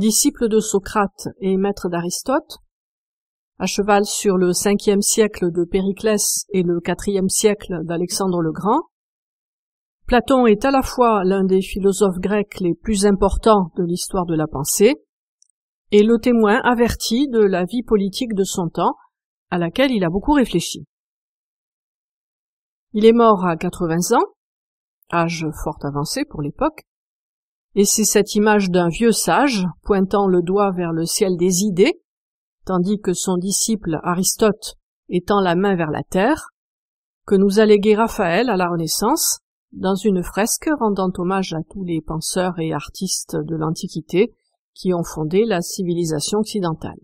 disciple de Socrate et maître d'Aristote, à cheval sur le cinquième siècle de Périclès et le quatrième siècle d'Alexandre le Grand, Platon est à la fois l'un des philosophes grecs les plus importants de l'histoire de la pensée et le témoin averti de la vie politique de son temps à laquelle il a beaucoup réfléchi. Il est mort à 80 ans, âge fort avancé pour l'époque, et c'est cette image d'un vieux sage pointant le doigt vers le ciel des idées, tandis que son disciple Aristote étend la main vers la terre, que nous a légué Raphaël à la Renaissance, dans une fresque rendant hommage à tous les penseurs et artistes de l'Antiquité qui ont fondé la civilisation occidentale.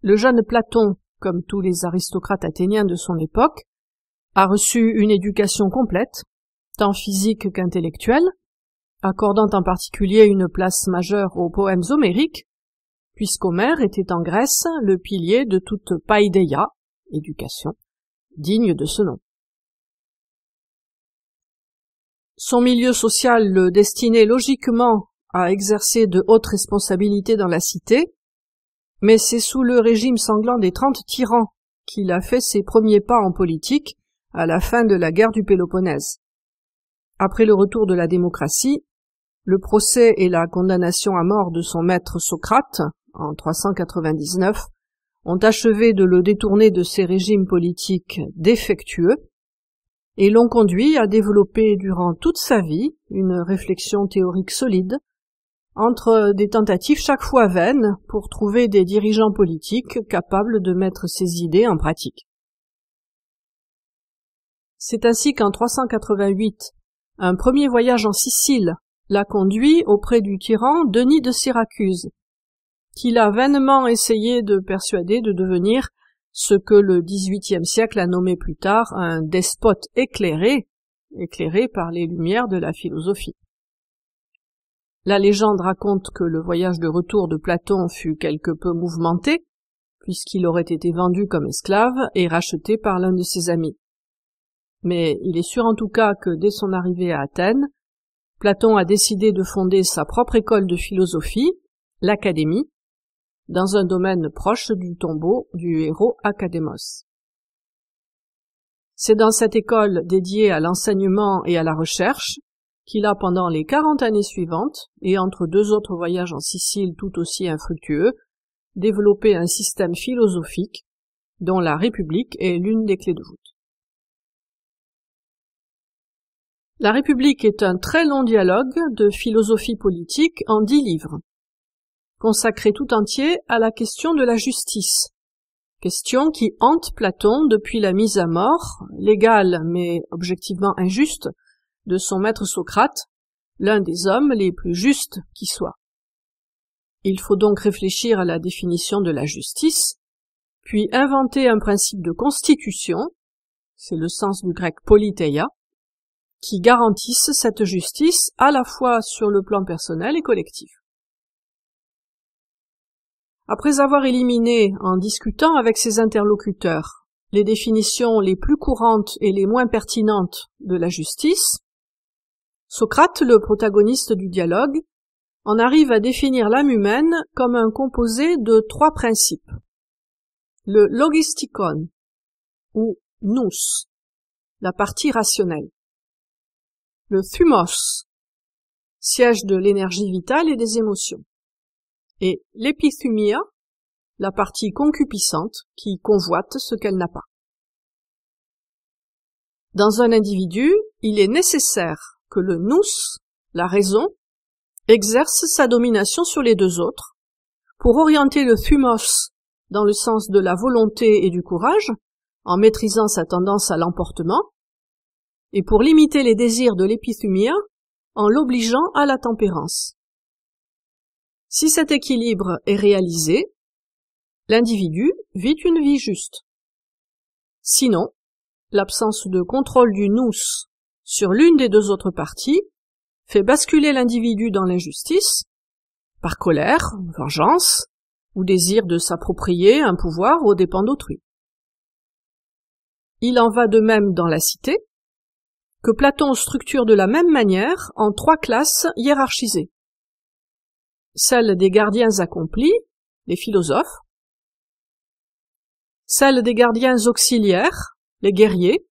Le jeune Platon, comme tous les aristocrates athéniens de son époque, a reçu une éducation complète tant physique qu'intellectuel, accordant en particulier une place majeure aux poèmes homériques, puisqu'Homère était en Grèce le pilier de toute paideia éducation, digne de ce nom. Son milieu social le destinait logiquement à exercer de hautes responsabilités dans la cité, mais c'est sous le régime sanglant des trente tyrans qu'il a fait ses premiers pas en politique à la fin de la guerre du Péloponnèse. Après le retour de la démocratie, le procès et la condamnation à mort de son maître Socrate, en 399, ont achevé de le détourner de ses régimes politiques défectueux et l'ont conduit à développer durant toute sa vie une réflexion théorique solide entre des tentatives chaque fois vaines pour trouver des dirigeants politiques capables de mettre ses idées en pratique. C'est ainsi qu'en 388, un premier voyage en Sicile l'a conduit auprès du tyran Denis de Syracuse, qu'il a vainement essayé de persuader de devenir ce que le XVIIIe siècle a nommé plus tard un despote éclairé, éclairé par les lumières de la philosophie. La légende raconte que le voyage de retour de Platon fut quelque peu mouvementé, puisqu'il aurait été vendu comme esclave et racheté par l'un de ses amis mais il est sûr en tout cas que dès son arrivée à Athènes, Platon a décidé de fonder sa propre école de philosophie, l'Académie, dans un domaine proche du tombeau du héros Académos. C'est dans cette école dédiée à l'enseignement et à la recherche qu'il a pendant les quarante années suivantes, et entre deux autres voyages en Sicile tout aussi infructueux, développé un système philosophique dont la République est l'une des clés de voûte. La République est un très long dialogue de philosophie politique en dix livres, consacré tout entier à la question de la justice, question qui hante Platon depuis la mise à mort, légale mais objectivement injuste, de son maître Socrate, l'un des hommes les plus justes qui soient. Il faut donc réfléchir à la définition de la justice, puis inventer un principe de constitution, c'est le sens du grec politeia, qui garantissent cette justice à la fois sur le plan personnel et collectif. Après avoir éliminé, en discutant avec ses interlocuteurs, les définitions les plus courantes et les moins pertinentes de la justice, Socrate, le protagoniste du dialogue, en arrive à définir l'âme humaine comme un composé de trois principes. Le logisticon, ou nous, la partie rationnelle le thumos, siège de l'énergie vitale et des émotions, et l'épithumia, la partie concupiscente qui convoite ce qu'elle n'a pas. Dans un individu, il est nécessaire que le nous, la raison, exerce sa domination sur les deux autres, pour orienter le thumos dans le sens de la volonté et du courage, en maîtrisant sa tendance à l'emportement, et pour limiter les désirs de l'épithumia, en l'obligeant à la tempérance. Si cet équilibre est réalisé, l'individu vit une vie juste. Sinon, l'absence de contrôle du nous sur l'une des deux autres parties fait basculer l'individu dans l'injustice, par colère, vengeance, ou désir de s'approprier un pouvoir aux dépens d'autrui. Il en va de même dans la cité, que Platon structure de la même manière en trois classes hiérarchisées. Celle des gardiens accomplis, les philosophes, celle des gardiens auxiliaires, les guerriers,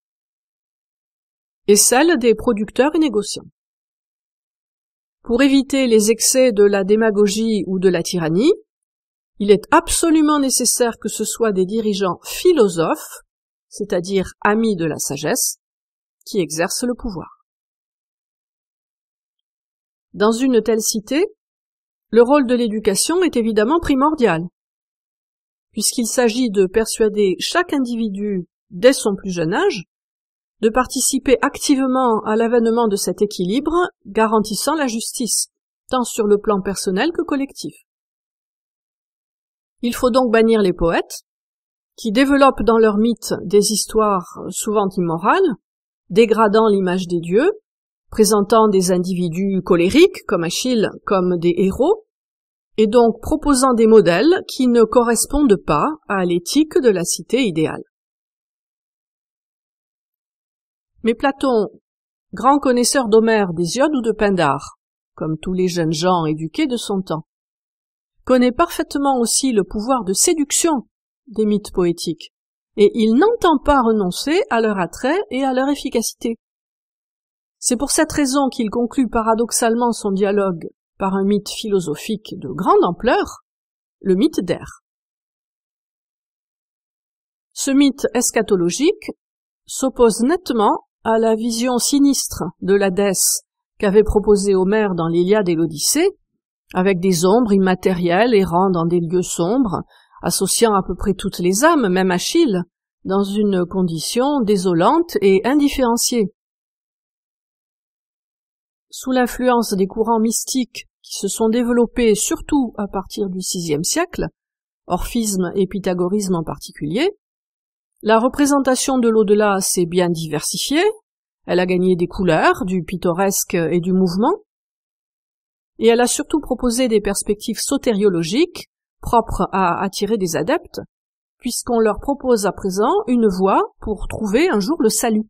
et celle des producteurs et négociants. Pour éviter les excès de la démagogie ou de la tyrannie, il est absolument nécessaire que ce soit des dirigeants philosophes, c'est-à-dire amis de la sagesse, qui exerce le pouvoir. Dans une telle cité, le rôle de l'éducation est évidemment primordial, puisqu'il s'agit de persuader chaque individu dès son plus jeune âge de participer activement à l'avènement de cet équilibre garantissant la justice, tant sur le plan personnel que collectif. Il faut donc bannir les poètes, qui développent dans leurs mythes des histoires souvent immorales, dégradant l'image des dieux, présentant des individus colériques comme Achille comme des héros, et donc proposant des modèles qui ne correspondent pas à l'éthique de la cité idéale. Mais Platon, grand connaisseur d'Homère, d'Hésiode ou de Pindare, comme tous les jeunes gens éduqués de son temps, connaît parfaitement aussi le pouvoir de séduction des mythes poétiques, et il n'entend pas renoncer à leur attrait et à leur efficacité. C'est pour cette raison qu'il conclut paradoxalement son dialogue par un mythe philosophique de grande ampleur, le mythe d'Air. Ce mythe eschatologique s'oppose nettement à la vision sinistre de l'Hadès qu'avait proposé Homère dans l'Iliade et l'Odyssée, avec des ombres immatérielles errant dans des lieux sombres, associant à peu près toutes les âmes, même Achille, dans une condition désolante et indifférenciée. Sous l'influence des courants mystiques qui se sont développés surtout à partir du VIe siècle, orphisme et pythagorisme en particulier, la représentation de l'au-delà s'est bien diversifiée, elle a gagné des couleurs, du pittoresque et du mouvement, et elle a surtout proposé des perspectives sotériologiques propre à attirer des adeptes, puisqu'on leur propose à présent une voie pour trouver un jour le salut.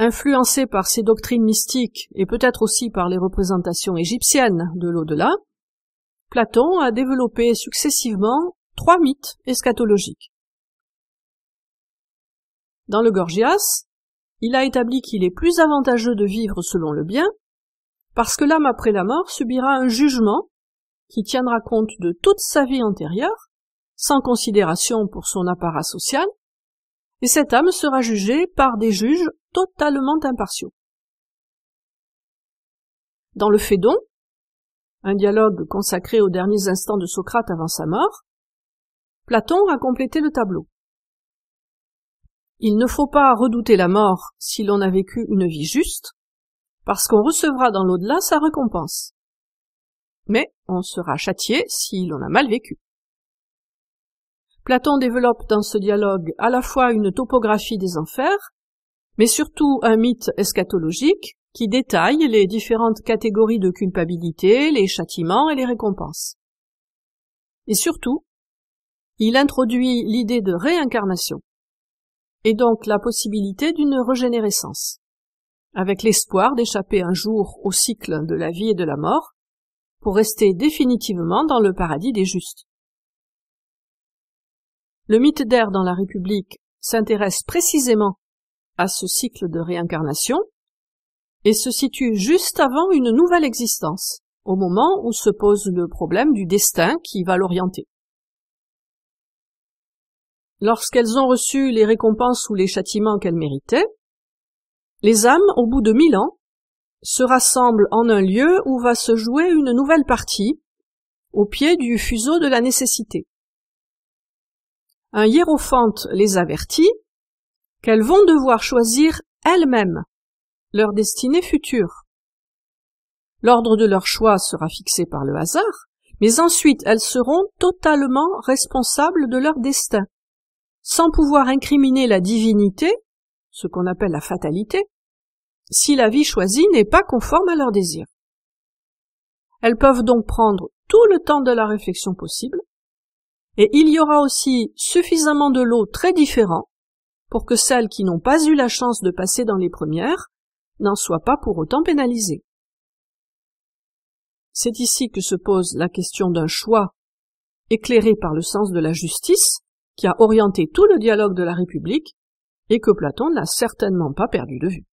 Influencé par ces doctrines mystiques et peut-être aussi par les représentations égyptiennes de l'au-delà, Platon a développé successivement trois mythes eschatologiques. Dans le Gorgias, il a établi qu'il est plus avantageux de vivre selon le bien, parce que l'âme après la mort subira un jugement qui tiendra compte de toute sa vie antérieure, sans considération pour son apparat social, et cette âme sera jugée par des juges totalement impartiaux. Dans le Fédon, un dialogue consacré aux derniers instants de Socrate avant sa mort, Platon a complété le tableau. Il ne faut pas redouter la mort si l'on a vécu une vie juste, parce qu'on recevra dans l'au-delà sa récompense mais on sera châtié si l'on a mal vécu. Platon développe dans ce dialogue à la fois une topographie des enfers, mais surtout un mythe eschatologique qui détaille les différentes catégories de culpabilité, les châtiments et les récompenses. Et surtout, il introduit l'idée de réincarnation, et donc la possibilité d'une régénérescence, avec l'espoir d'échapper un jour au cycle de la vie et de la mort, pour rester définitivement dans le paradis des justes. Le mythe d'air dans la République s'intéresse précisément à ce cycle de réincarnation et se situe juste avant une nouvelle existence, au moment où se pose le problème du destin qui va l'orienter. Lorsqu'elles ont reçu les récompenses ou les châtiments qu'elles méritaient, les âmes, au bout de mille ans, se rassemblent en un lieu où va se jouer une nouvelle partie, au pied du fuseau de la nécessité. Un hiérophante les avertit qu'elles vont devoir choisir elles-mêmes leur destinée future. L'ordre de leur choix sera fixé par le hasard, mais ensuite elles seront totalement responsables de leur destin, sans pouvoir incriminer la divinité, ce qu'on appelle la fatalité, si la vie choisie n'est pas conforme à leurs désirs. Elles peuvent donc prendre tout le temps de la réflexion possible, et il y aura aussi suffisamment de lots très différents pour que celles qui n'ont pas eu la chance de passer dans les premières n'en soient pas pour autant pénalisées. C'est ici que se pose la question d'un choix éclairé par le sens de la justice qui a orienté tout le dialogue de la République et que Platon n'a certainement pas perdu de vue.